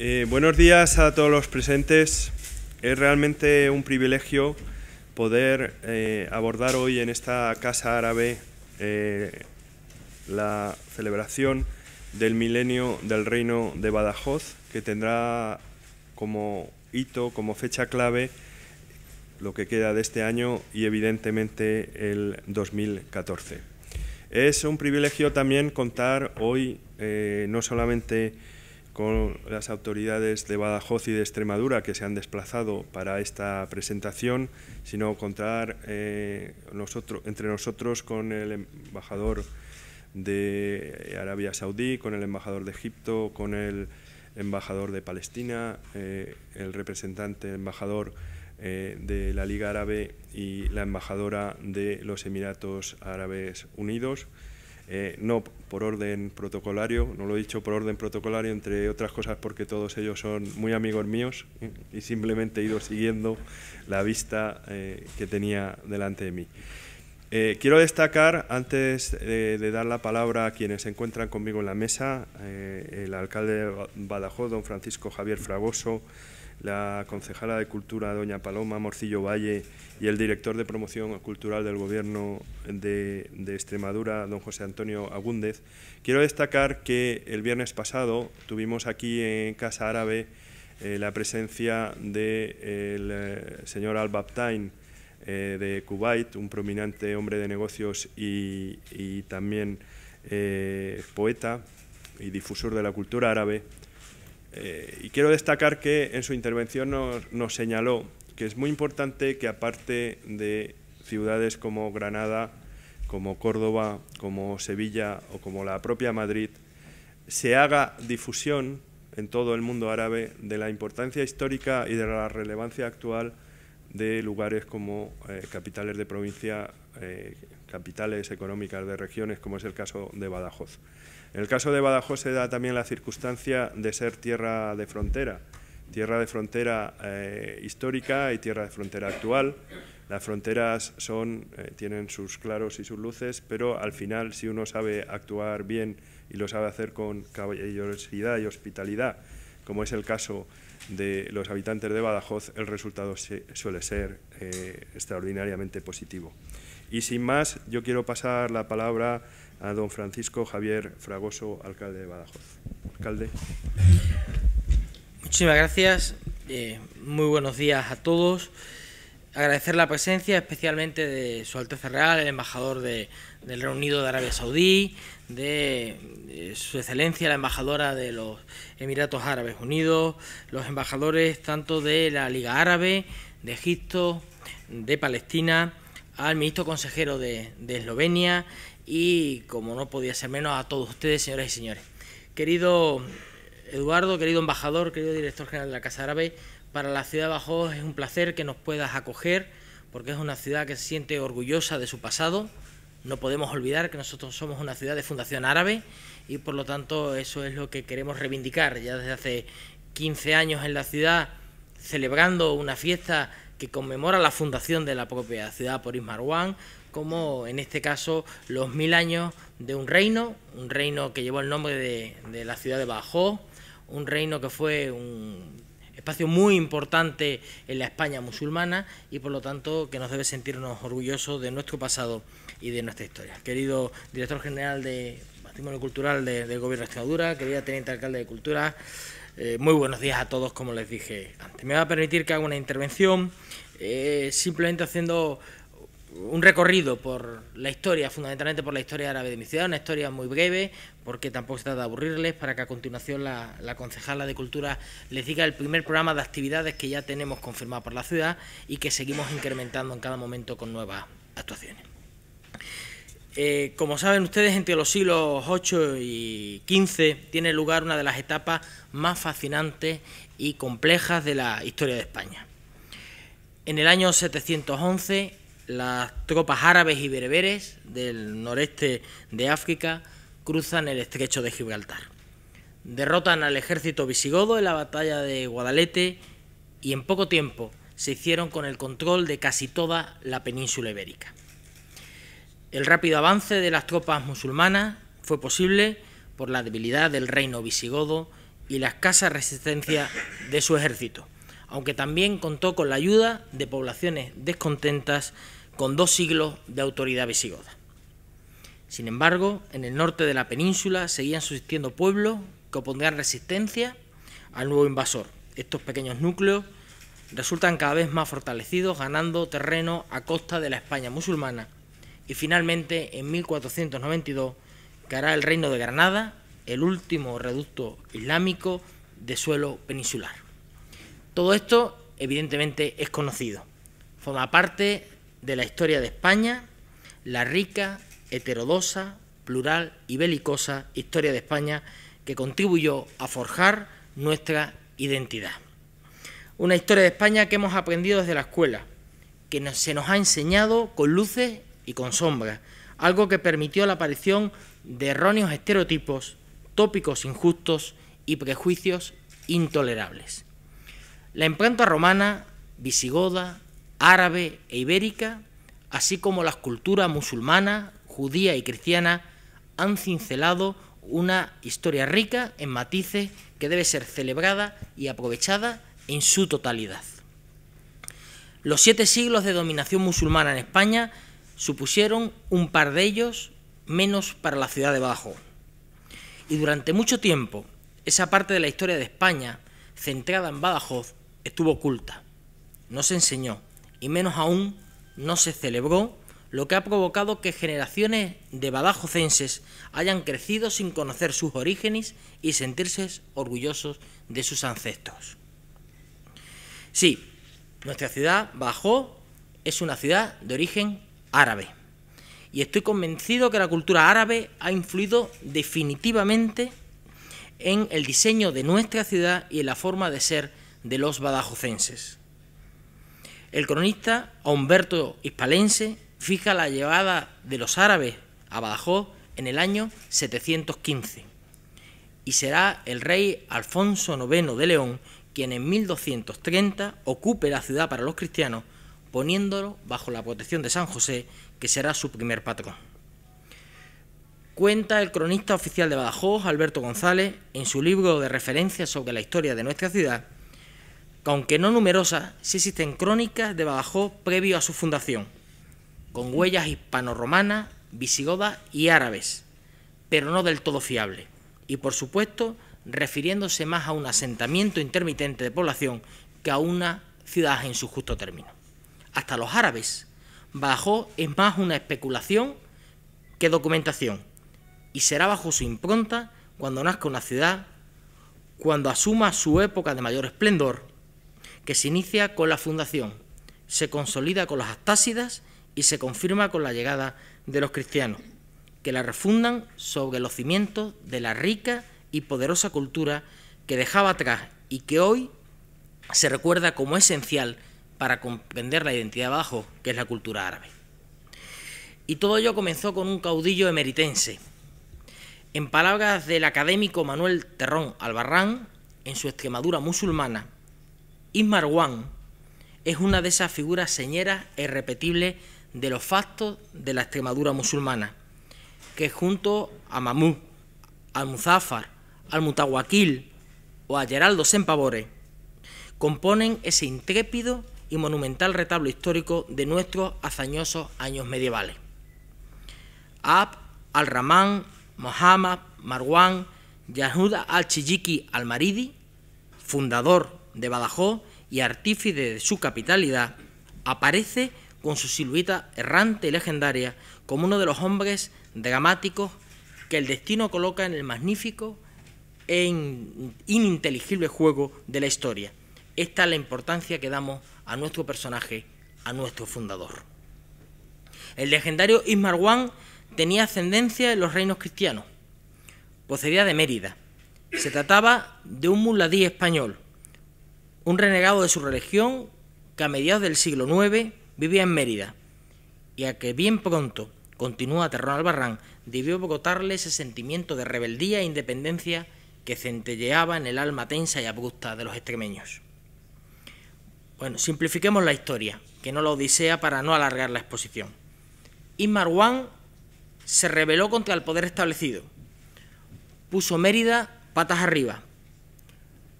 Eh, buenos días a todos los presentes. Es realmente un privilegio poder eh, abordar hoy en esta Casa Árabe eh, la celebración del milenio del Reino de Badajoz, que tendrá como hito, como fecha clave, lo que queda de este año y evidentemente el 2014. Es un privilegio también contar hoy no solamente con las autoridades de Badajoz y de Extremadura que se han desplazado para esta presentación, sino contar eh, entre nosotros con el embajador de Arabia Saudí, con el embajador de Egipto, con el embajador de Palestina, eh, el representante embajador eh, de la Liga Árabe y la embajadora de los Emiratos Árabes Unidos. Eh, no por orden protocolario, no lo he dicho por orden protocolario, entre otras cosas porque todos ellos son muy amigos míos y simplemente he ido siguiendo la vista eh, que tenía delante de mí. Eh, quiero destacar, antes de dar la palabra a quienes se encuentran conmigo en la mesa, eh, el alcalde de Badajoz, don Francisco Javier Fragoso, la concejala de Cultura, doña Paloma Morcillo Valle, y el director de Promoción Cultural del Gobierno de, Extremadura, don José Antonio Agúndez. Quiero destacar que el viernes pasado tuvimos aquí en Casa Árabe eh, la presencia del señor Al Baptain, eh, de Kuwait, un prominente hombre de negocios y, también eh, poeta y difusor de la cultura árabe. Eh, y quiero destacar que en su intervención nos señaló que es muy importante que aparte de ciudades como Granada, como Córdoba, como Sevilla o como la propia Madrid, se haga difusión en todo el mundo árabe de la importancia histórica y de la relevancia actual de lugares como eh, capitales de provincia, eh, capitales económicas de regiones, como es el caso de Badajoz. En el caso de Badajoz se da también la circunstancia de ser tierra de frontera, tierra de frontera eh, histórica y tierra de frontera actual. Las fronteras son, tienen sus claros y sus luces, pero al final, si uno sabe actuar bien y lo sabe hacer con caballerosidad y hospitalidad, como es el caso de los habitantes de Badajoz, el resultado suele ser eh, extraordinariamente positivo. Y sin más, yo quiero pasar la palabra a don Francisco Javier Fragoso, alcalde de Badajoz. Alcalde. Muchísimas gracias. Eh, muy buenos días a todos agradecer la presencia especialmente de Su Alteza Real, el embajador del Reino Unido de Arabia Saudí, de Su Excelencia la embajadora de los Emiratos Árabes Unidos, los embajadores tanto de la Liga Árabe, de Egipto, de Palestina, al ministro consejero de, de Eslovenia y, como no podía ser menos, a todos ustedes, señoras y señores. Querido Eduardo, querido embajador, querido director general de la Casa Árabe, para la ciudad de Bajo es un placer que nos puedas acoger, porque es una ciudad que se siente orgullosa de su pasado. No podemos olvidar que nosotros somos una ciudad de fundación árabe y por lo tanto eso es lo que queremos reivindicar. Ya desde hace 15 años en la ciudad, celebrando una fiesta que conmemora la fundación de la propia ciudad por Ismarwan, como en este caso los mil años de un reino, un reino que llevó el nombre de, la ciudad de Bajo, un reino que fue un espacio muy importante en la España musulmana y por lo tanto que nos debe sentirnos orgullosos de nuestro pasado y de nuestra historia. Querido director general de Patrimonio Cultural del Gobierno de Extremadura, querida teniente alcalde de Cultura, eh, muy buenos días a todos, como les dije antes. Me va a permitir que haga una intervención eh, simplemente haciendo un recorrido por la historia, fundamentalmente por la historia árabe de mi ciudad, una historia muy breve, porque tampoco se trata de aburrirles, para que a continuación la, concejala de Cultura les diga el primer programa de actividades que ya tenemos confirmado por la ciudad y que seguimos incrementando en cada momento con nuevas actuaciones. Eh, como saben ustedes, entre los siglos 8 y 15 tiene lugar una de las etapas más fascinantes y complejas de la historia de España. En el año 711 las tropas árabes y bereberes del noreste de África cruzan el estrecho de Gibraltar. Derrotan al ejército visigodo en la batalla de Guadalete y en poco tiempo se hicieron con el control de casi toda la península ibérica. El rápido avance de las tropas musulmanas fue posible por la debilidad del reino visigodo y la escasa resistencia de su ejército, aunque también contó con la ayuda de poblaciones descontentas con dos siglos de autoridad visigoda. Sin embargo, en el norte de la península seguían subsistiendo pueblos que opondrían resistencia al nuevo invasor. Estos pequeños núcleos resultan cada vez más fortalecidos, ganando terreno a costa de la España musulmana. Y finalmente, en 1492, caerá el Reino de Granada, el último reducto islámico de suelo peninsular. Todo esto, evidentemente, es conocido. Forma parte de la historia de España, la rica, heterodosa, plural y belicosa historia de España que contribuyó a forjar nuestra identidad. Una historia de España que hemos aprendido desde la escuela, que se nos ha enseñado con luces y con sombras, algo que permitió la aparición de erróneos estereotipos, tópicos injustos y prejuicios intolerables. La imprenta romana, visigoda, árabe e ibérica, así como las culturas musulmana, judía y cristiana, han cincelado una historia rica en matices que debe ser celebrada y aprovechada en su totalidad. Los siete siglos de dominación musulmana en España supusieron un par de ellos menos para la ciudad de Badajoz. Y durante mucho tiempo, esa parte de la historia de España, centrada en Badajoz, estuvo oculta. No se enseñó, y menos aún no se celebró, lo que ha provocado que generaciones de badajocenses hayan crecido sin conocer sus orígenes y sentirse orgullosos de sus ancestros. Sí, nuestra ciudad, Badajoz, es una ciudad de origen árabe. Y estoy convencido que la cultura árabe ha influido definitivamente en el diseño de nuestra ciudad y en la forma de ser de los badajocenses. El cronista Humberto Hispalense fija la llegada de los árabes a Badajoz en el año 715 y será el rey Alfonso IX de León quien en 1230 ocupe la ciudad para los cristianos poniéndolo bajo la protección de San José que será su primer patrón. Cuenta el cronista oficial de Badajoz, Alberto González, en su libro de referencia sobre la historia de nuestra ciudad, aunque no numerosas, sí existen crónicas de Badajoz previo a su fundación, con huellas hispano-romanas, visigodas y árabes, pero no del todo fiables, y por supuesto refiriéndose más a un asentamiento intermitente de población que a una ciudad en su justo término. Hasta los árabes, Badajoz es más una especulación que documentación, y será bajo su impronta cuando nazca una ciudad, cuando asuma su época de mayor esplendor, que se inicia con la fundación, se consolida con las astácidas y se confirma con la llegada de los cristianos, que la refundan sobre los cimientos de la rica y poderosa cultura que dejaba atrás y que hoy se recuerda como esencial para comprender la identidad bajo, que es la cultura árabe. Y todo ello comenzó con un caudillo emeritense. En palabras del académico Manuel Terrón Albarrán, en su Extremadura musulmana, Ismar Juan es una de esas figuras señeras e irrepetibles de los factos de la Extremadura musulmana, que junto a Mamú, al Muzaffar, al Mutawakil o a Geraldo Sempavore componen ese intrépido y monumental retablo histórico de nuestros hazañosos años medievales. Ab al-Rahman, Muhammad, Marwan, Yahuda al-Chijiki al-Maridi, fundador de Badajoz y artífice de su capitalidad, aparece con su silueta errante y legendaria como uno de los hombres dramáticos que el destino coloca en el magnífico e ininteligible juego de la historia. Esta es la importancia que damos a nuestro personaje, a nuestro fundador. El legendario Ismar Juan... tenía ascendencia en los reinos cristianos. Procedía de Mérida. Se trataba de un muladí español, un renegado de su religión que a mediados del siglo IX vivía en Mérida y a que bien pronto, continúa Terrón Albarrán, debió brotarle ese sentimiento de rebeldía e independencia que centelleaba en el alma tensa y abrupta de los extremeños. Bueno, simplifiquemos la historia, que no la odisea para no alargar la exposición. Juan se rebeló contra el poder establecido, puso Mérida patas arriba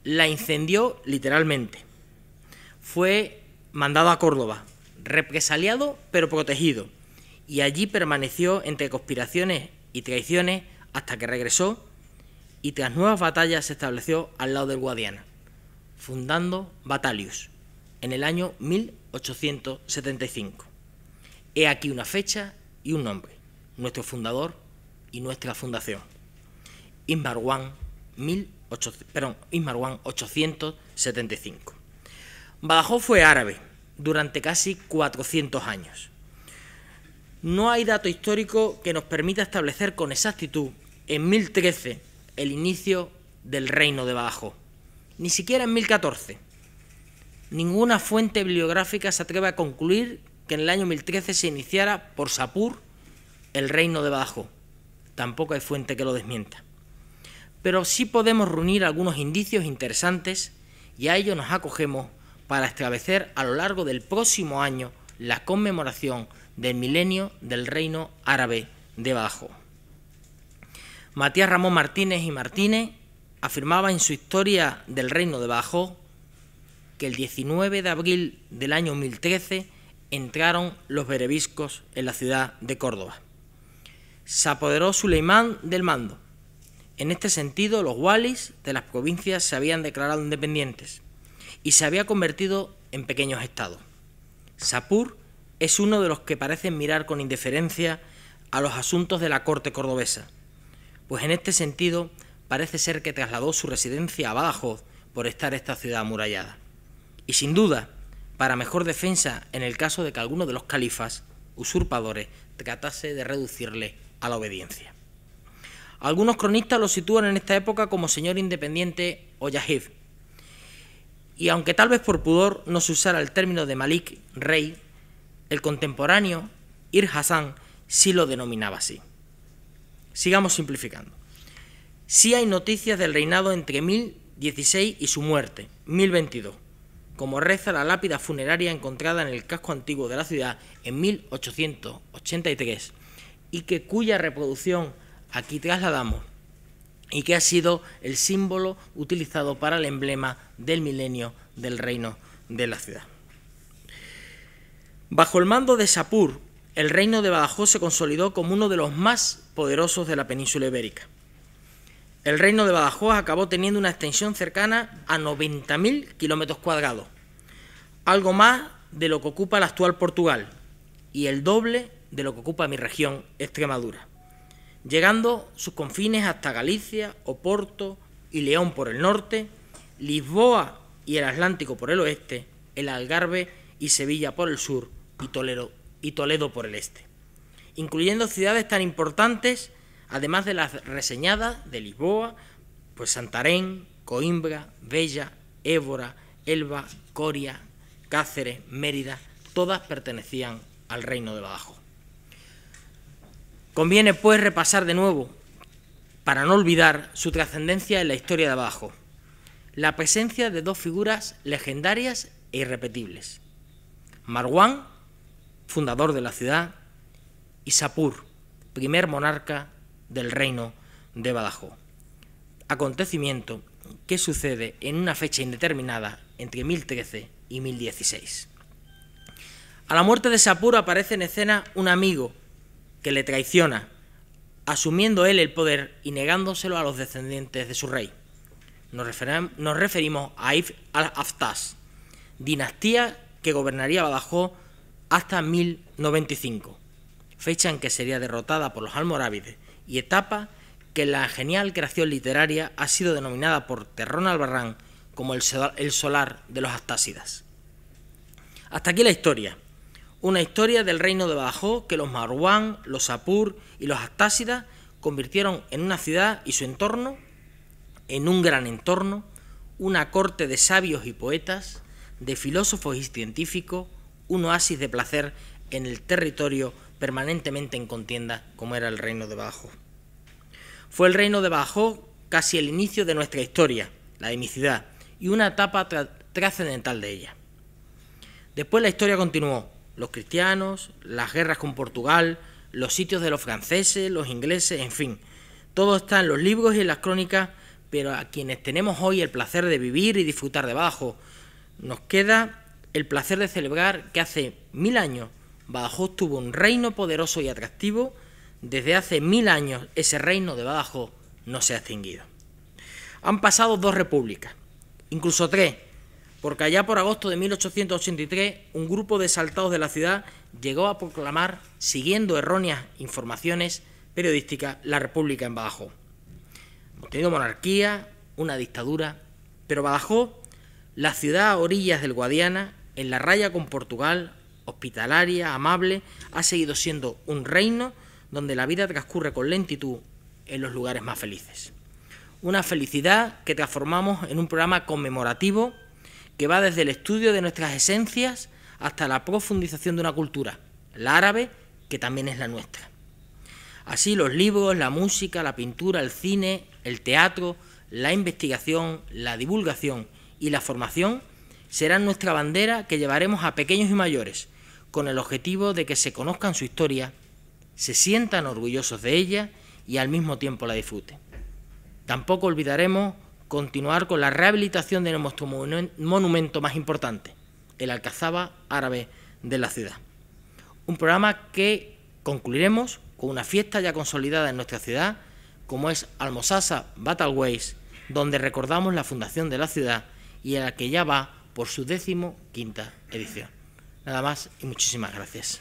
la incendió literalmente. Fue mandado a Córdoba, represaliado pero protegido, y allí permaneció entre conspiraciones y traiciones hasta que regresó y tras nuevas batallas se estableció al lado del Guadiana, fundando Batalius en el año 1875. He aquí una fecha y un nombre, nuestro fundador y nuestra fundación. Imbarwan, 1875 perdón, 875. Badajoz fue árabe durante casi 400 años. No hay dato histórico que nos permita establecer con exactitud en 1013 el inicio del reino de Badajoz, ni siquiera en 1014. Ninguna fuente bibliográfica se atreve a concluir que en el año 1013 se iniciara por Sapur el reino de bajo Tampoco hay fuente que lo desmienta pero sí podemos reunir algunos indicios interesantes y a ello nos acogemos para establecer a lo largo del próximo año la conmemoración del milenio del reino árabe de Bajo. Matías Ramón Martínez y Martínez afirmaba en su historia del reino de Bajo que el 19 de abril del año 2013 entraron los berebiscos en la ciudad de Córdoba. Se apoderó Suleimán del mando en este sentido, los walis de las provincias se habían declarado independientes y se había convertido en pequeños estados. Sapur es uno de los que parecen mirar con indiferencia a los asuntos de la corte cordobesa, pues en este sentido parece ser que trasladó su residencia a Badajoz por estar esta ciudad amurallada. Y sin duda, para mejor defensa en el caso de que alguno de los califas usurpadores tratase de reducirle a la obediencia. Algunos cronistas lo sitúan en esta época como señor independiente o Yahid. Y aunque tal vez por pudor no se usara el término de Malik, rey, el contemporáneo Ir Hassan sí lo denominaba así. Sigamos simplificando. Sí hay noticias del reinado entre 1016 y su muerte, 1022, como reza la lápida funeraria encontrada en el casco antiguo de la ciudad en 1883 y que cuya reproducción aquí trasladamos y que ha sido el símbolo utilizado para el emblema del milenio del reino de la ciudad. Bajo el mando de Sapur, el reino de Badajoz se consolidó como uno de los más poderosos de la península ibérica. El reino de Badajoz acabó teniendo una extensión cercana a 90.000 kilómetros cuadrados, algo más de lo que ocupa el actual Portugal y el doble de lo que ocupa mi región, Extremadura llegando sus confines hasta Galicia, Oporto y León por el norte, Lisboa y el Atlántico por el oeste, el Algarve y Sevilla por el sur y Toledo, y Toledo por el este, incluyendo ciudades tan importantes, además de las reseñadas de Lisboa, pues Santarén, Coimbra, Bella, Évora, Elba, Coria, Cáceres, Mérida, todas pertenecían al reino de Badajoz. Conviene, pues, repasar de nuevo, para no olvidar, su trascendencia en la historia de abajo, la presencia de dos figuras legendarias e irrepetibles, Marwan, fundador de la ciudad, y Sapur, primer monarca del reino de Badajoz. Acontecimiento que sucede en una fecha indeterminada entre 1013 y 1016. A la muerte de Sapur aparece en escena un amigo que le traiciona, asumiendo él el poder y negándoselo a los descendientes de su rey. Nos, referimos a If al aftas dinastía que gobernaría Badajoz hasta 1095, fecha en que sería derrotada por los almorávides y etapa que la genial creación literaria ha sido denominada por Terrón Albarrán como el solar de los Astásidas. Hasta aquí la historia. Una historia del reino de Badajoz que los Marwan, los Apur y los Actásidas convirtieron en una ciudad y su entorno, en un gran entorno, una corte de sabios y poetas, de filósofos y científicos, un oasis de placer en el territorio permanentemente en contienda como era el reino de Badajoz. Fue el reino de Badajoz casi el inicio de nuestra historia, la ciudad, y una etapa trascendental de ella. Después la historia continuó, los cristianos, las guerras con Portugal, los sitios de los franceses, los ingleses, en fin. Todo está en los libros y en las crónicas, pero a quienes tenemos hoy el placer de vivir y disfrutar de Badajoz, nos queda el placer de celebrar que hace mil años Badajoz tuvo un reino poderoso y atractivo, desde hace mil años ese reino de Badajoz no se ha extinguido. Han pasado dos repúblicas, incluso tres, porque allá por agosto de 1883 un grupo de saltados de la ciudad llegó a proclamar, siguiendo erróneas informaciones periodísticas, la República en Badajoz. Hemos tenido monarquía, una dictadura, pero Badajoz, la ciudad a orillas del Guadiana, en la raya con Portugal, hospitalaria, amable, ha seguido siendo un reino donde la vida transcurre con lentitud en los lugares más felices. Una felicidad que transformamos en un programa conmemorativo que va desde el estudio de nuestras esencias hasta la profundización de una cultura, la árabe, que también es la nuestra. Así los libros, la música, la pintura, el cine, el teatro, la investigación, la divulgación y la formación serán nuestra bandera que llevaremos a pequeños y mayores, con el objetivo de que se conozcan su historia, se sientan orgullosos de ella y al mismo tiempo la disfruten. Tampoco olvidaremos continuar con la rehabilitación de nuestro monumento más importante, el Alcazaba Árabe de la ciudad. Un programa que concluiremos con una fiesta ya consolidada en nuestra ciudad, como es Almosasa Battleways, donde recordamos la fundación de la ciudad y en la que ya va por su décimo quinta edición. Nada más y muchísimas gracias.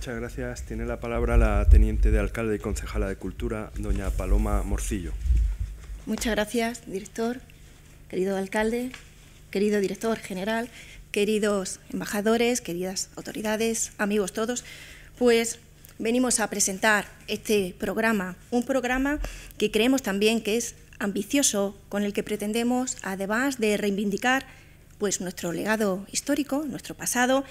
Muchas gracias. Tiene la palabra la teniente de alcalde y concejala de Cultura, doña Paloma Morcillo. Muchas gracias, director, querido alcalde, querido director general, queridos embajadores, queridas autoridades, amigos todos. Pues venimos a presentar este programa, un programa que creemos también que es ambicioso, con el que pretendemos, además de reivindicar pues, nuestro legado histórico, nuestro pasado,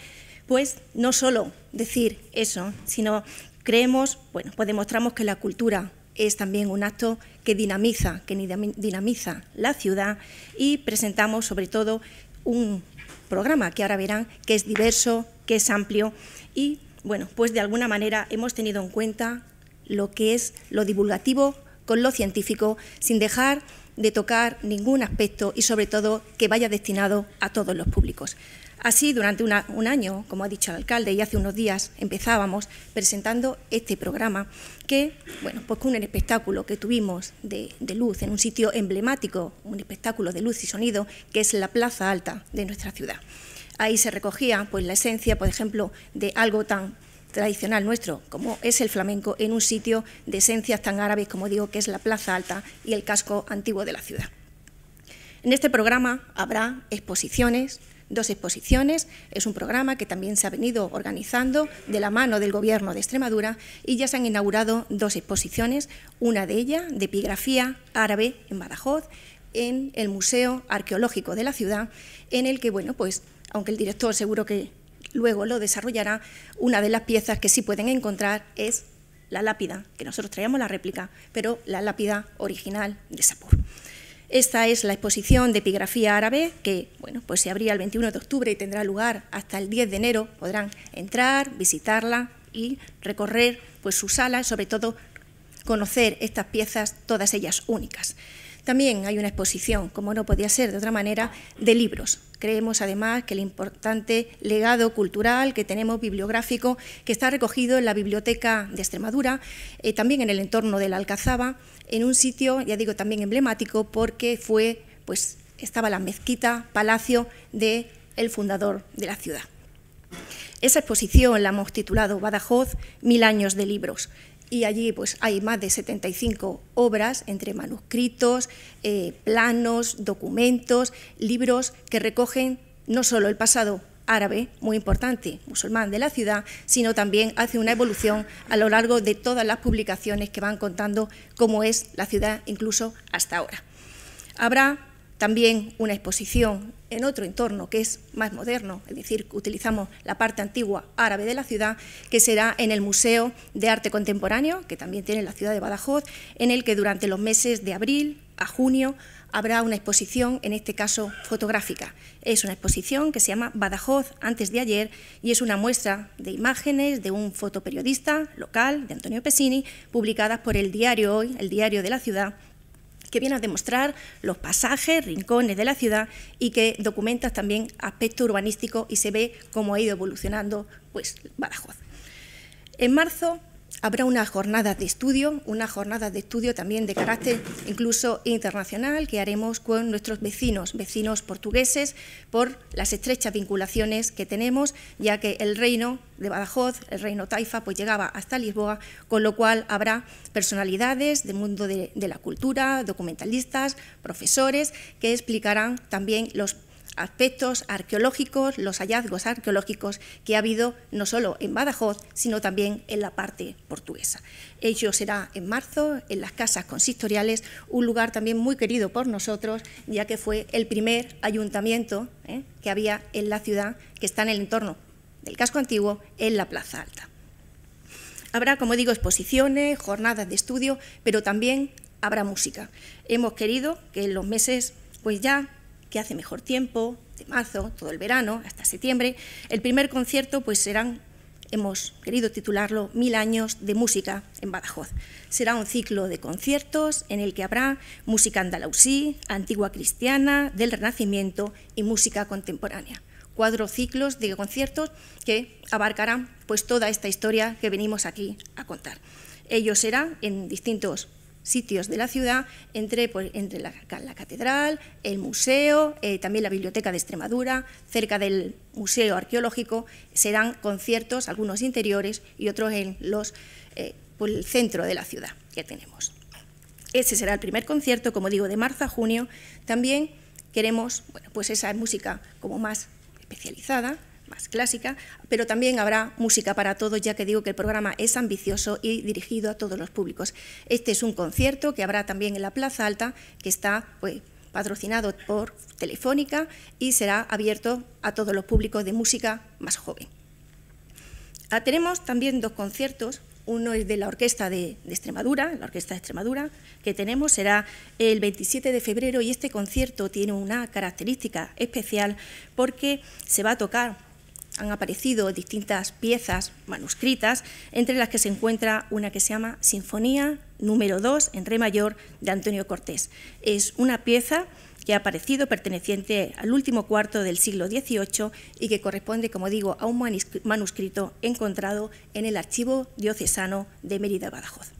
pues no solo decir eso, sino creemos, bueno, pues demostramos que la cultura es también un acto que dinamiza, que dinamiza la ciudad y presentamos sobre todo un programa que ahora verán que es diverso, que es amplio y bueno, pues de alguna manera hemos tenido en cuenta lo que es lo divulgativo con lo científico sin dejar de tocar ningún aspecto y sobre todo que vaya destinado a todos los públicos. Así, durante un año, como ha dicho el alcalde, y hace unos días empezábamos presentando este programa, que, bueno, pues con un espectáculo que tuvimos de, luz en un sitio emblemático, un espectáculo de luz y sonido, que es la Plaza Alta de nuestra ciudad. Ahí se recogía pues, la esencia, por ejemplo, de algo tan tradicional nuestro, como es el flamenco, en un sitio de esencias tan árabes, como digo, que es la Plaza Alta y el casco antiguo de la ciudad. En este programa habrá exposiciones, dos exposiciones. Es un programa que también se ha venido organizando de la mano del Gobierno de Extremadura y ya se han inaugurado dos exposiciones, una de ellas de epigrafía árabe en Badajoz, en el Museo Arqueológico de la ciudad, en el que, bueno, pues, aunque el director seguro que luego lo desarrollará, una de las piezas que sí pueden encontrar es la lápida, que nosotros traíamos la réplica, pero la lápida original de Sapur. Esta es la exposición de epigrafía árabe que pues se abría el 21 de octubre y tendrá lugar hasta el 10 de enero. Podrán entrar, visitarla y recorrer pues, su sala, sobre todo conocer estas piezas, todas ellas únicas. También hay una exposición, como no podía ser de otra manera, de libros, Creemos además que el importante legado cultural que tenemos bibliográfico, que está recogido en la Biblioteca de Extremadura, eh, también en el entorno de la Alcazaba, en un sitio, ya digo, también emblemático porque fue, pues, estaba la mezquita, palacio del fundador de la ciudad. Esa exposición la hemos titulado Badajoz, Mil años de libros, y allí pues, hay más de 75 obras entre manuscritos, eh, planos, documentos, libros que recogen no solo el pasado árabe, muy importante, musulmán de la ciudad, sino también hace una evolución a lo largo de todas las publicaciones que van contando cómo es la ciudad incluso hasta ahora. Habrá también una exposición en otro entorno que es más moderno, es decir, utilizamos la parte antigua árabe de la ciudad, que será en el Museo de Arte Contemporáneo, que también tiene la ciudad de Badajoz, en el que durante los meses de abril a junio habrá una exposición, en este caso fotográfica. Es una exposición que se llama Badajoz antes de ayer y es una muestra de imágenes de un fotoperiodista local, de Antonio Pesini, publicadas por el diario Hoy, el diario de la ciudad, que viene a demostrar los pasajes, rincones de la ciudad y que documenta también aspectos urbanísticos y se ve cómo ha ido evolucionando pues, Badajoz. En marzo habrá una jornada de estudio, una jornada de estudio también de carácter incluso internacional que haremos con nuestros vecinos, vecinos portugueses, por las estrechas vinculaciones que tenemos, ya que el reino de Badajoz, el reino Taifa, pues llegaba hasta Lisboa, con lo cual habrá personalidades del mundo de, la cultura, documentalistas, profesores, que explicarán también los aspectos arqueológicos, los hallazgos arqueológicos que ha habido no solo en Badajoz, sino también en la parte portuguesa. Ello será en marzo, en las casas consistoriales, un lugar también muy querido por nosotros, ya que fue el primer ayuntamiento ¿eh? que había en la ciudad, que está en el entorno del casco antiguo, en la Plaza Alta. Habrá, como digo, exposiciones, jornadas de estudio, pero también habrá música. Hemos querido que en los meses, pues ya que hace mejor tiempo, de marzo, todo el verano, hasta septiembre. El primer concierto, pues serán, hemos querido titularlo, Mil años de música en Badajoz. Será un ciclo de conciertos en el que habrá música andalusí, antigua cristiana, del Renacimiento y música contemporánea. Cuatro ciclos de conciertos que abarcarán pues toda esta historia que venimos aquí a contar. Ellos serán en distintos sitios de la ciudad, entre, pues, la, catedral, el museo, eh, también la biblioteca de Extremadura, cerca del museo arqueológico, serán conciertos, algunos interiores y otros en los, eh, por el centro de la ciudad que tenemos. Ese será el primer concierto, como digo, de marzo a junio. También queremos, bueno, pues esa música como más especializada, más clásica, pero también habrá música para todos, ya que digo que el programa es ambicioso y dirigido a todos los públicos. Este es un concierto que habrá también en la Plaza Alta, que está pues, patrocinado por Telefónica y será abierto a todos los públicos de música más joven. Ah, tenemos también dos conciertos uno es de la Orquesta de, de, Extremadura, la Orquesta de Extremadura que tenemos será el 27 de febrero y este concierto tiene una característica especial porque se va a tocar han aparecido distintas piezas manuscritas, entre las que se encuentra una que se llama Sinfonía número 2 en re mayor de Antonio Cortés. Es una pieza que ha aparecido perteneciente al último cuarto del siglo XVIII y que corresponde, como digo, a un manuscrito encontrado en el archivo diocesano de Mérida Badajoz.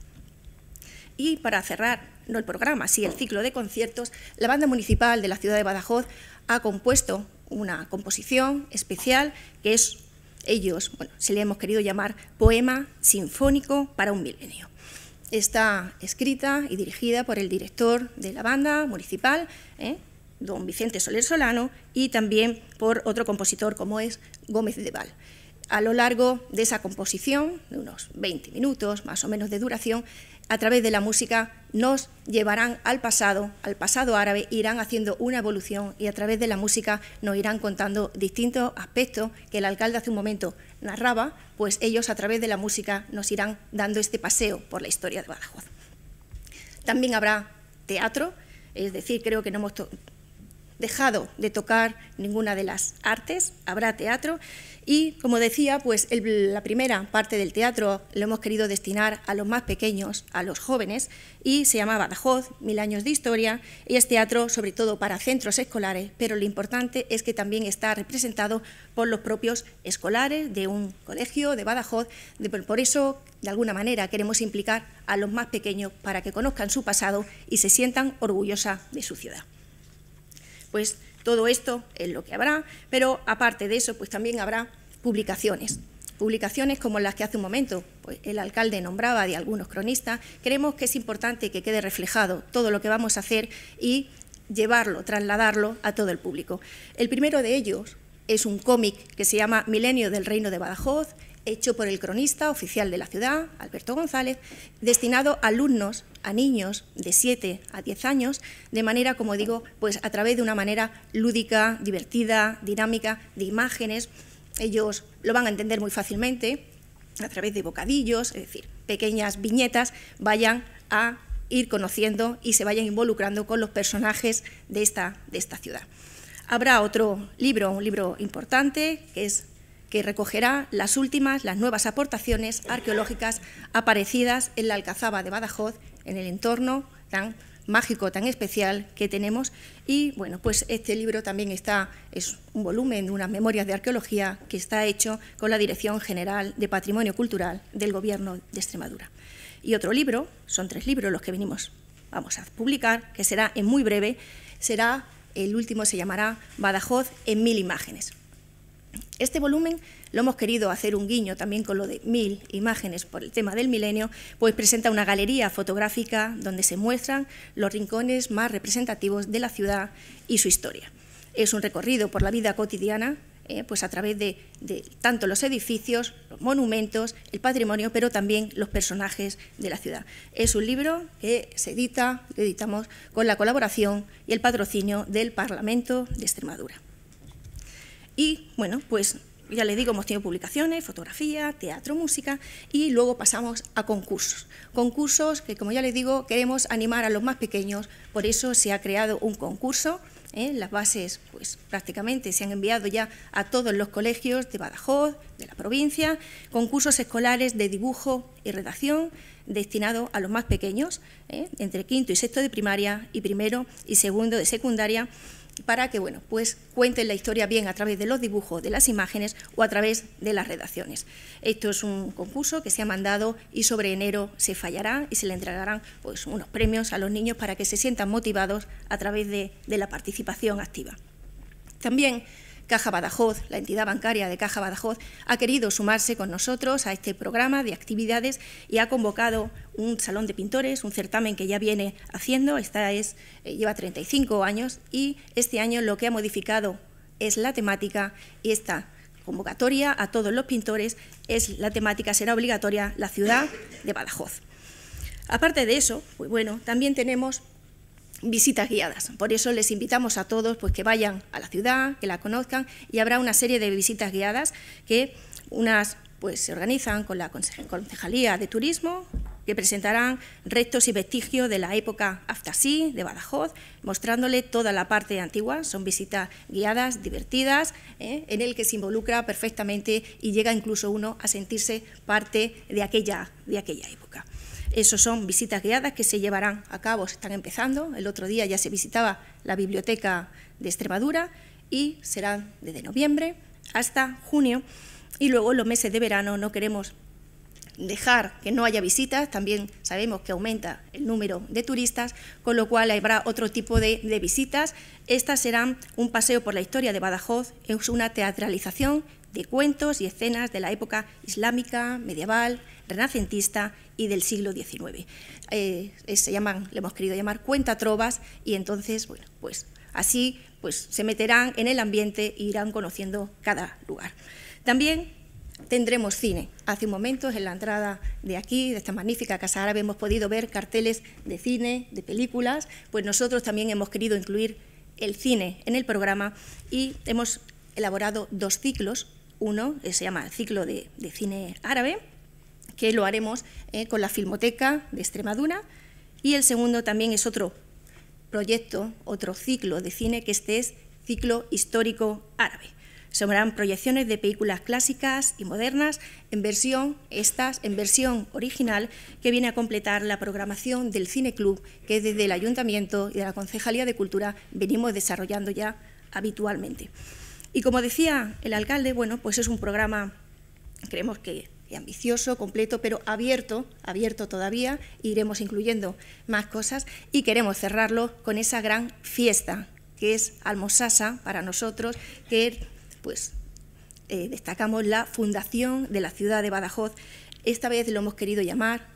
Y para cerrar, no el programa, sino el ciclo de conciertos, la Banda Municipal de la Ciudad de Badajoz ha compuesto una composición especial que es ellos, bueno, se le hemos querido llamar Poema Sinfónico para un Milenio. Está escrita y dirigida por el director de la banda municipal, ¿eh? don Vicente Soler Solano, y también por otro compositor como es Gómez de Val. A lo largo de esa composición, de unos 20 minutos más o menos de duración, a través de la música nos llevarán al pasado, al pasado árabe, e irán haciendo una evolución y a través de la música nos irán contando distintos aspectos que el alcalde hace un momento narraba, pues ellos a través de la música nos irán dando este paseo por la historia de Badajoz. También habrá teatro, es decir, creo que no hemos dejado de tocar ninguna de las artes, habrá teatro y, como decía, pues la primera parte del teatro lo hemos querido destinar a los más pequeños, a los jóvenes, y se llama Badajoz, Mil años de historia, y es teatro sobre todo para centros escolares, pero lo importante es que también está representado por los propios escolares de un colegio de Badajoz, por eso, de alguna manera, queremos implicar a los más pequeños para que conozcan su pasado y se sientan orgullosas de su ciudad. Pues todo esto es lo que habrá, pero aparte de eso, pues también habrá publicaciones. Publicaciones como las que hace un momento pues, el alcalde nombraba de algunos cronistas. Creemos que es importante que quede reflejado todo lo que vamos a hacer y llevarlo, trasladarlo a todo el público. El primero de ellos es un cómic que se llama Milenio del Reino de Badajoz, hecho por el cronista oficial de la ciudad, Alberto González, destinado a alumnos, a niños de 7 a 10 años, de manera, como digo, pues a través de una manera lúdica, divertida, dinámica, de imágenes. Ellos lo van a entender muy fácilmente a través de bocadillos, es decir, pequeñas viñetas, vayan a ir conociendo y se vayan involucrando con los personajes de esta, de esta ciudad. Habrá otro libro, un libro importante, que es que recogerá las últimas, las nuevas aportaciones arqueológicas aparecidas en la Alcazaba de Badajoz, en el entorno tan mágico, tan especial que tenemos. Y bueno, pues este libro también está, es un volumen de unas memorias de arqueología que está hecho con la Dirección General de Patrimonio Cultural del Gobierno de Extremadura. Y otro libro, son tres libros los que venimos, vamos a publicar, que será en muy breve, será, el último se llamará Badajoz en mil imágenes. Este volumen lo hemos querido hacer un guiño también con lo de mil imágenes por el tema del milenio, pues presenta una galería fotográfica donde se muestran los rincones más representativos de la ciudad y su historia. Es un recorrido por la vida cotidiana, eh, pues a través de, tanto los edificios, los monumentos, el patrimonio, pero también los personajes de la ciudad. Es un libro que se edita, lo editamos con la colaboración y el patrocinio del Parlamento de Extremadura. Y bueno, pues ya les digo, hemos tenido publicaciones, fotografía, teatro, música y luego pasamos a concursos. Concursos que, como ya les digo, queremos animar a los más pequeños, por eso se ha creado un concurso. ¿eh? Las bases, pues prácticamente se han enviado ya a todos los colegios de Badajoz, de la provincia, concursos escolares de dibujo y redacción destinado a los más pequeños, ¿eh? entre quinto y sexto de primaria y primero y segundo de secundaria para que bueno, pues cuenten la historia bien a través de los dibujos, de las imágenes o a través de las redacciones. Esto es un concurso que se ha mandado y sobre enero se fallará y se le entregarán pues, unos premios a los niños para que se sientan motivados a través de, de la participación activa. También Caja Badajoz, la entidad bancaria de Caja Badajoz, ha querido sumarse con nosotros a este programa de actividades y ha convocado un salón de pintores, un certamen que ya viene haciendo, esta es, eh, lleva 35 años y este año lo que ha modificado es la temática y esta convocatoria a todos los pintores es la temática será obligatoria la ciudad de Badajoz. Aparte de eso, pues bueno, también tenemos visitas guiadas. Por eso les invitamos a todos pues, que vayan a la ciudad, que la conozcan y habrá una serie de visitas guiadas que unas pues, se organizan con la Concejalía de Turismo, que presentarán restos y vestigios de la época Aftasí de Badajoz, mostrándole toda la parte antigua. Son visitas guiadas, divertidas, ¿eh? en el que se involucra perfectamente y llega incluso uno a sentirse parte de aquella, de aquella época. Esos son visitas guiadas que se llevarán a cabo, se están empezando. El otro día ya se visitaba la Biblioteca de Extremadura y serán desde noviembre hasta junio. Y luego los meses de verano no queremos dejar que no haya visitas, también sabemos que aumenta el número de turistas, con lo cual habrá otro tipo de, de, visitas. Estas serán un paseo por la historia de Badajoz, es una teatralización de cuentos y escenas de la época islámica, medieval, renacentista y del siglo XIX. Eh, se llaman, le hemos querido llamar cuenta trovas y entonces, bueno, pues así pues, se meterán en el ambiente e irán conociendo cada lugar. También tendremos cine. Hace un momento, en la entrada de aquí, de esta magnífica Casa Árabe, hemos podido ver carteles de cine, de películas, pues nosotros también hemos querido incluir el cine en el programa y hemos elaborado dos ciclos. Uno se llama el ciclo de cine árabe, que lo haremos eh, con la Filmoteca de Extremadura. Y el segundo también es otro proyecto, otro ciclo de cine, que este es ciclo histórico árabe. Son proyecciones de películas clásicas y modernas en versión estas, en versión original, que viene a completar la programación del Cine Club que desde el Ayuntamiento y de la Concejalía de Cultura venimos desarrollando ya habitualmente. Y como decía el alcalde, bueno, pues es un programa, creemos que ambicioso, completo, pero abierto, abierto todavía, iremos incluyendo más cosas y queremos cerrarlo con esa gran fiesta que es Almosasa para nosotros, que pues eh, destacamos la fundación de la ciudad de Badajoz. Esta vez lo hemos querido llamar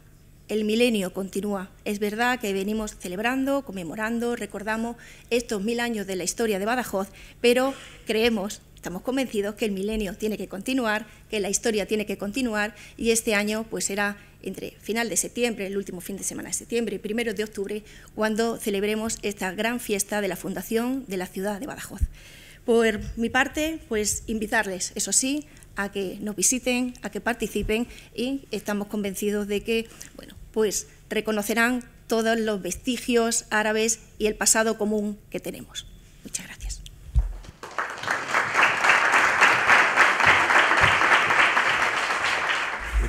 el milenio continúa. Es verdad que venimos celebrando, conmemorando, recordamos estos mil años de la historia de Badajoz, pero creemos estamos convencidos que el milenio tiene que continuar, que la historia tiene que continuar y este año pues será entre final de septiembre, el último fin de semana de septiembre y primero de octubre, cuando celebremos esta gran fiesta de la fundación de la ciudad de Badajoz. Por mi parte, pues invitarles, eso sí, a que nos visiten, a que participen y estamos convencidos de que, bueno, pues reconocerán todos los vestigios árabes y el pasado común que tenemos. Muchas gracias.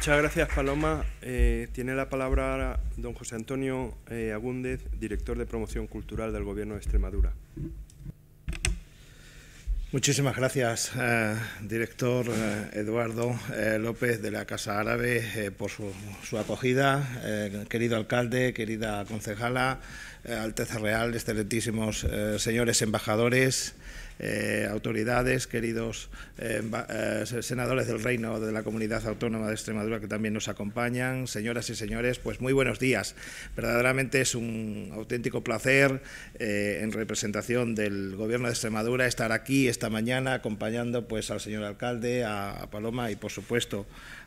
Muchas gracias, Paloma. Eh, tiene la palabra don José Antonio eh, Agúndez, director de Promoción Cultural del Gobierno de Extremadura. Muchísimas gracias, eh, director Eduardo López de la Casa Árabe, por su, su acogida. querido alcalde, querida concejala, Alteza Real, excelentísimos señores embajadores, eh, autoridades, queridos eh, eh, senadores del Reino de la Comunidad Autónoma de Extremadura que también nos acompañan, señoras y señores, pues muy buenos días. Verdaderamente es un auténtico placer en representación del Gobierno de Extremadura estar aquí esta mañana acompañando pues al señor alcalde, a Paloma y por supuesto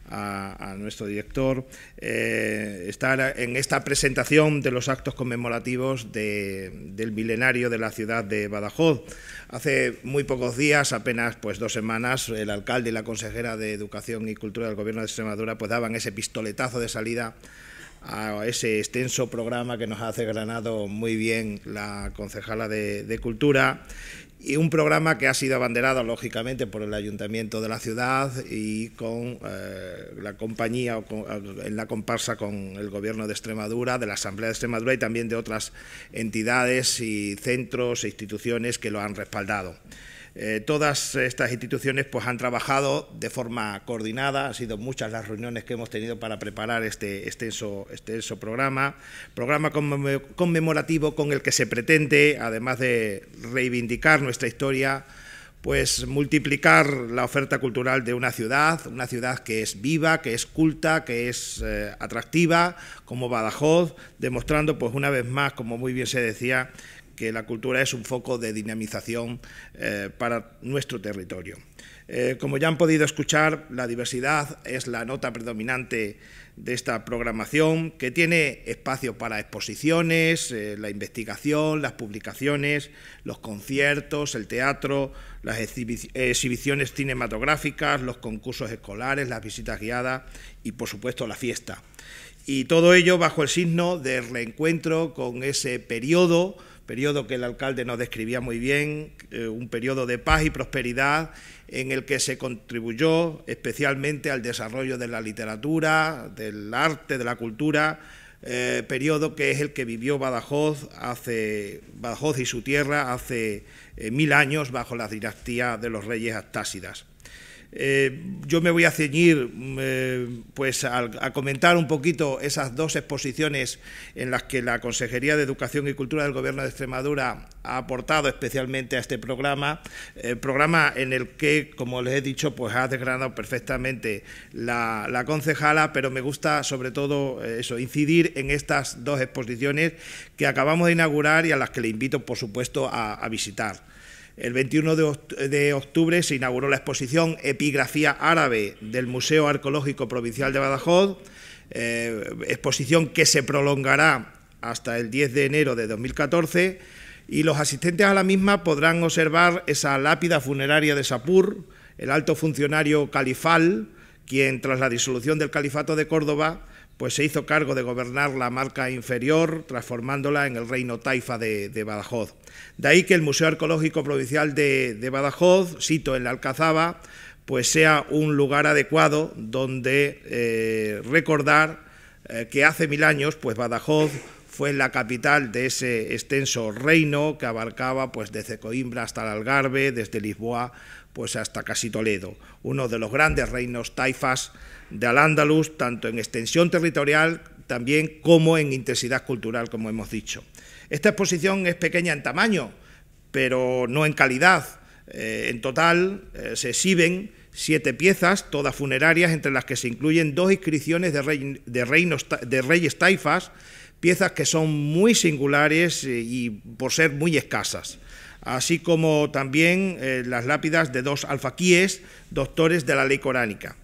a, nuestro director, eh, estar en esta presentación de los actos conmemorativos del milenario de la ciudad de Badajoz. Hace muy pocos días, apenas pues dos semanas, el alcalde y la consejera de Educación y Cultura del Gobierno de Extremadura pues daban ese pistoletazo de salida a ese extenso programa que nos ha Granado muy bien la concejala de Cultura y un programa que ha sido abanderado lógicamente por el ayuntamiento de la ciudad y con eh, la compañía en la comparsa con el gobierno de Extremadura, de la Asamblea de Extremadura y también de otras entidades y centros e instituciones que lo han respaldado. Eh, todas estas instituciones pues, han trabajado de forma coordinada, han sido muchas las reuniones que hemos tenido para preparar este extenso, programa, programa conmemorativo con el que se pretende, además de reivindicar nuestra historia, pues multiplicar la oferta cultural de una ciudad, una ciudad que es viva, que es culta, que es eh, atractiva, como Badajoz, demostrando pues una vez más, como muy bien se decía, que la cultura es un foco de dinamización eh, para nuestro territorio. Eh, como ya han podido escuchar, la diversidad es la nota predominante de esta programación, que tiene espacio para exposiciones, eh, la investigación, las publicaciones, los conciertos, el teatro, las exhibiciones cinematográficas, los concursos escolares, las visitas guiadas y, por supuesto, la fiesta. Y todo ello bajo el signo del reencuentro con ese periodo periodo que el alcalde nos describía muy bien, eh, un periodo de paz y prosperidad en el que se contribuyó especialmente al desarrollo de la literatura, del arte, de la cultura, eh, periodo que es el que vivió Badajoz, hace, Badajoz y su tierra hace eh, mil años bajo la dinastía de los reyes Astásidas. Eh, yo me voy a ceñir mm, eh, pues a, comentar un poquito esas dos exposiciones en las que la Consejería de Educación y Cultura del Gobierno de Extremadura ha aportado especialmente a este programa, eh, programa en el que, como les he dicho, pues ha desgranado perfectamente la, concejala, pero me gusta sobre todo eso, incidir en estas dos exposiciones que acabamos de inaugurar y a las que le invito, por supuesto, a visitar. El 21 de octubre se inauguró la exposición Epigrafía Árabe del Museo Arqueológico Provincial de Badajoz, eh, exposición que se prolongará hasta el 10 de enero de 2014 y los asistentes a la misma podrán observar esa lápida funeraria de Sapur, el alto funcionario califal, quien tras la disolución del Califato de Córdoba pues se hizo cargo de gobernar la marca inferior, transformándola en el reino taifa de, Badajoz. De ahí que el Museo Arqueológico Provincial de, Badajoz, sito en la Alcazaba, pues sea un lugar adecuado donde eh, recordar eh, que hace mil años, pues Badajoz fue la capital de ese extenso reino que abarcaba pues desde Coimbra hasta el Algarve, desde Lisboa pues hasta casi Toledo, uno de los grandes reinos taifas de Al-Ándalus, tanto en extensión territorial también como en intensidad cultural, como hemos dicho. Esta exposición es pequeña en tamaño, pero no en calidad. Eh, en total eh, se exhiben siete piezas, todas funerarias, entre las que se incluyen dos inscripciones de, reinos, de reyes taifas, piezas que son muy singulares eh, y por ser muy escasas así como también eh, las lápidas de dos alfaquíes, doctores de la ley coránica.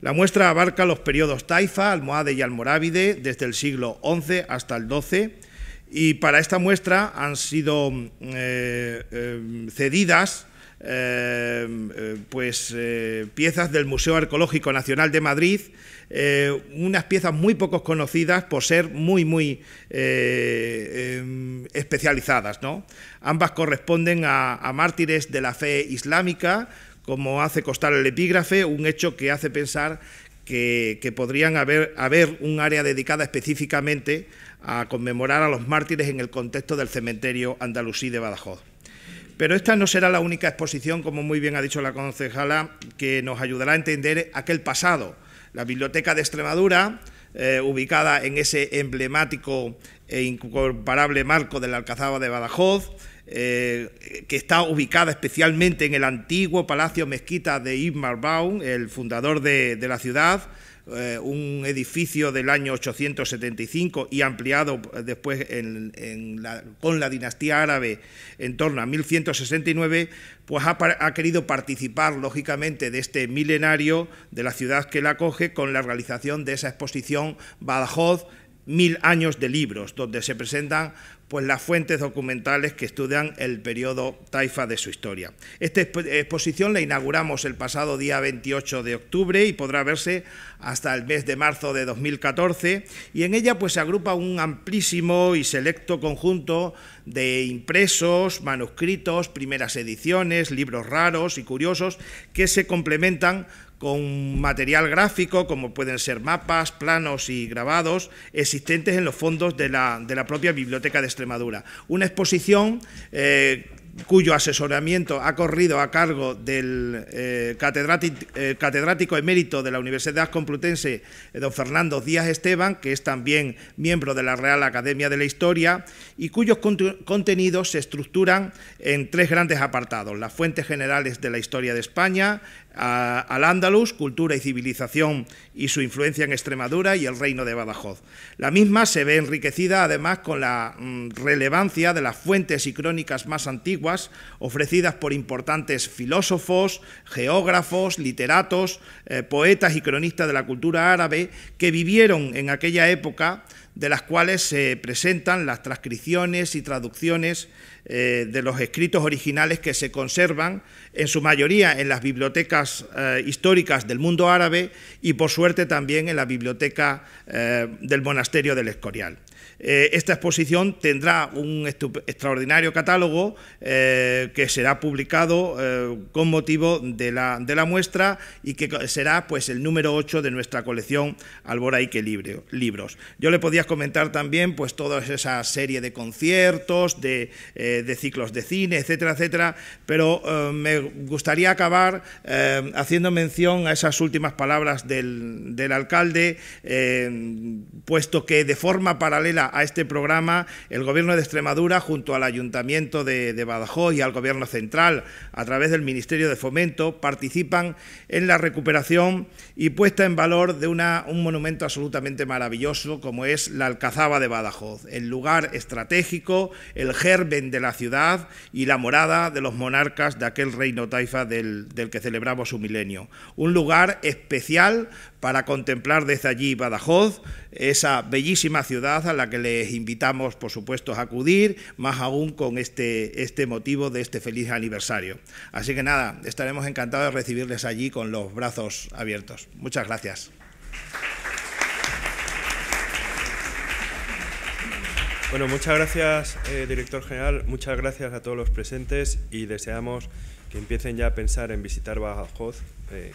La muestra abarca los periodos taifa, almohade y almorávide desde el siglo XI hasta el XII y para esta muestra han sido mm, eh, em, cedidas em, eh, pues, piezas del Museo Arqueológico Nacional de Madrid eh, unas piezas muy pocos conocidas por ser muy, muy eh, eh, especializadas. ¿no? Ambas corresponden a, mártires de la fe islámica, como hace constar el epígrafe, un hecho que hace pensar que, podrían haber, haber, un área dedicada específicamente a conmemorar a los mártires en el contexto del cementerio andalusí de Badajoz. Pero esta no será la única exposición, como muy bien ha dicho la concejala, que nos ayudará a entender aquel pasado, la Biblioteca de Extremadura, eh, ubicada en ese emblemático e incomparable marco de la Alcazaba de Badajoz, eh, que está ubicada especialmente en el antiguo Palacio Mezquita de Ibn Baum, el fundador de la ciudad, eh, un edificio del año 875 y ampliado eh, después con la dinastía árabe en torno a 1169, pues ha, ha, querido participar lógicamente de este milenario de la ciudad que la acoge con la realización de esa exposición Badajoz mil años de libros, donde se presentan pues, las fuentes documentales que estudian el periodo taifa de su historia. Esta exposición la inauguramos el pasado día 28 de octubre y podrá verse hasta el mes de marzo de 2014, y en ella pues, se agrupa un amplísimo y selecto conjunto de impresos, manuscritos, primeras ediciones, libros raros y curiosos que se complementan con material gráfico, como pueden ser mapas, planos y grabados, existentes en los fondos de la, de la propia Biblioteca de Extremadura. Una exposición eh, cuyo asesoramiento ha corrido a cargo del eh, eh, catedrático, emérito de la Universidad Complutense, don Fernando Díaz Esteban, que es también miembro de la Real Academia de la Historia, y cuyos contenidos se estructuran en tres grandes apartados, las fuentes generales de la historia de España, al Andalus, Cultura y Civilización y su influencia en Extremadura y el Reino de Badajoz. La misma se ve enriquecida además con la mm, relevancia de las fuentes y crónicas más antiguas ofrecidas por importantes filósofos, geógrafos, literatos, eh, poetas y cronistas de la cultura árabe que vivieron en aquella época de las cuales se presentan las transcripciones y traducciones eh, de los escritos originales que se conservan en su mayoría en las bibliotecas eh, históricas del mundo árabe y por suerte también en la biblioteca eh, del monasterio del Escorial. Eh, esta exposición tendrá un extraordinario catálogo eh, que será publicado eh, con motivo de la, muestra y que será pues el número 8 de nuestra colección y Que Libros. Yo le podía comentar también pues toda esa serie de conciertos, de, ciclos de cine, etcétera, etcétera, pero me gustaría acabar haciendo mención a esas últimas palabras del, del alcalde, puesto que de forma paralela a este programa el Gobierno de Extremadura junto al Ayuntamiento de, Badajoz y al Gobierno Central a través del Ministerio de Fomento participan en la recuperación y puesta en valor de un monumento absolutamente maravilloso como es la Alcazaba de Badajoz, el lugar estratégico, el germen de la ciudad y la morada de los monarcas de aquel reino taifa del, del que celebramos su milenio. Un lugar especial para contemplar desde allí Badajoz, esa bellísima ciudad a la que les invitamos, por supuesto, a acudir, más aún con este, este motivo de este feliz aniversario. Así que nada, estaremos encantados de recibirles allí con los brazos abiertos. Muchas gracias. Bueno, muchas gracias, eh, director general, muchas gracias a todos los presentes y deseamos que empiecen ya a pensar en visitar Badajoz eh,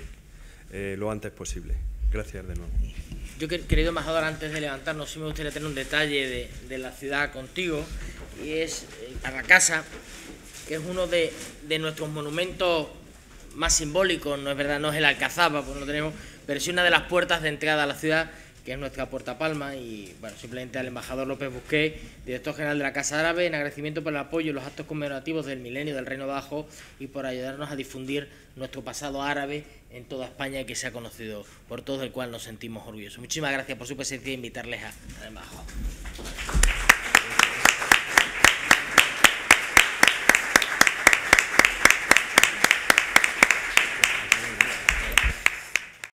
eh, lo antes posible. Gracias de nuevo. Yo, querido embajador, antes de levantarnos, sí me gustaría tener un detalle de, la ciudad contigo, y es eh, casa que es uno de, de, nuestros monumentos más simbólicos, no es verdad, no es el Alcazaba, pues no tenemos, pero sí una de las puertas de entrada a la ciudad es nuestra Puerta Palma, y bueno, simplemente al embajador López Busqué, director general de la Casa Árabe, en agradecimiento por el apoyo y los actos conmemorativos del milenio del Reino Bajo y por ayudarnos a difundir nuestro pasado árabe en toda España y que se ha conocido por todo el cual nos sentimos orgullosos. Muchísimas gracias por su presencia e invitarles a, al embajador.